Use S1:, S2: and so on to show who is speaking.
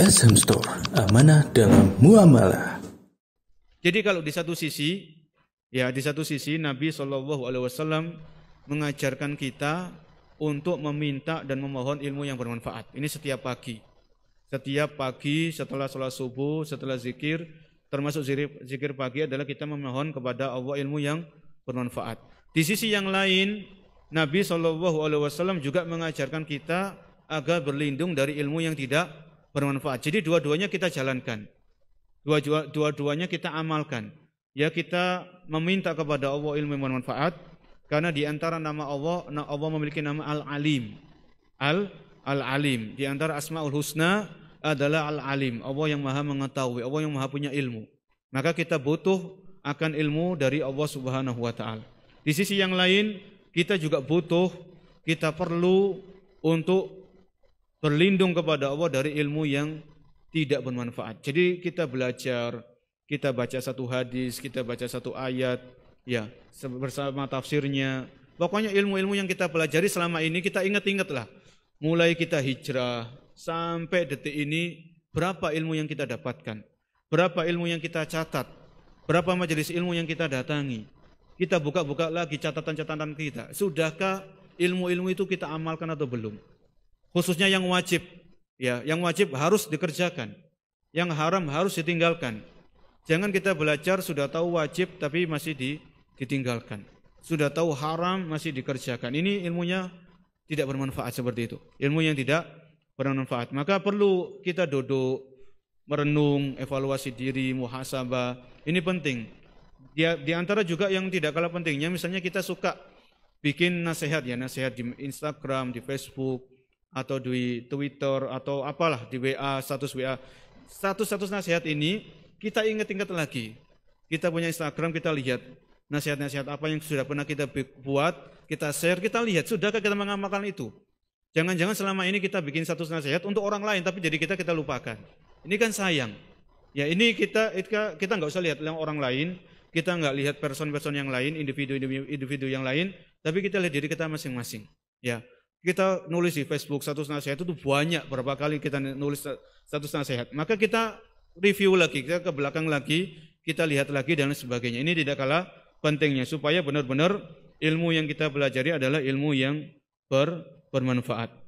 S1: SM Store, amanah dalam muamalah. Jadi kalau di satu sisi, ya di satu sisi Nabi Shallallahu Alaihi Wasallam mengajarkan kita untuk meminta dan memohon ilmu yang bermanfaat. Ini setiap pagi. Setiap pagi setelah sholat subuh, setelah zikir, termasuk zikir pagi adalah kita memohon kepada Allah ilmu yang bermanfaat. Di sisi yang lain, Nabi Shallallahu Alaihi Wasallam juga mengajarkan kita agar berlindung dari ilmu yang tidak bermanfaat. Jadi dua-duanya kita jalankan. Dua-duanya kita amalkan. Ya kita meminta kepada Allah ilmu yang bermanfaat karena di antara nama Allah Allah memiliki nama Al-Alim. Al Al-Alim. Di antara Asmaul Husna adalah Al-Alim. Allah yang Maha mengetahui, Allah yang Maha punya ilmu. Maka kita butuh akan ilmu dari Allah Subhanahu wa taala. Di sisi yang lain, kita juga butuh, kita perlu untuk berlindung kepada Allah dari ilmu yang tidak bermanfaat. Jadi kita belajar, kita baca satu hadis, kita baca satu ayat, ya bersama tafsirnya. Pokoknya ilmu-ilmu yang kita pelajari selama ini kita ingat-ingatlah. Mulai kita hijrah sampai detik ini berapa ilmu yang kita dapatkan, berapa ilmu yang kita catat, berapa majelis ilmu yang kita datangi. Kita buka-buka lagi catatan-catatan kita. Sudahkah ilmu-ilmu itu kita amalkan atau belum? khususnya yang wajib. Ya, yang wajib harus dikerjakan. Yang haram harus ditinggalkan. Jangan kita belajar sudah tahu wajib tapi masih ditinggalkan. Sudah tahu haram masih dikerjakan. Ini ilmunya tidak bermanfaat seperti itu. Ilmu yang tidak bermanfaat. Maka perlu kita duduk merenung, evaluasi diri, muhasabah. Ini penting. Di, di antara juga yang tidak kalah pentingnya misalnya kita suka bikin nasihat ya, nasihat di Instagram, di Facebook, atau di Twitter atau apalah di WA, status WA. Status-status nasihat ini kita ingat-ingat lagi. Kita punya Instagram, kita lihat nasihat-nasihat apa yang sudah pernah kita buat, kita share, kita lihat sudahkah kita mengamalkan itu. Jangan-jangan selama ini kita bikin status nasihat untuk orang lain tapi jadi kita kita lupakan. Ini kan sayang. Ya ini kita kita kita nggak usah lihat yang orang lain, kita nggak lihat person-person yang lain, individu-individu yang lain, tapi kita lihat diri kita masing-masing. Ya, kita nulis di Facebook status nasihat itu banyak berapa kali kita nulis status nasihat. Maka kita review lagi, kita ke belakang lagi, kita lihat lagi dan sebagainya. Ini tidak kalah pentingnya supaya benar-benar ilmu yang kita pelajari adalah ilmu yang ber, bermanfaat.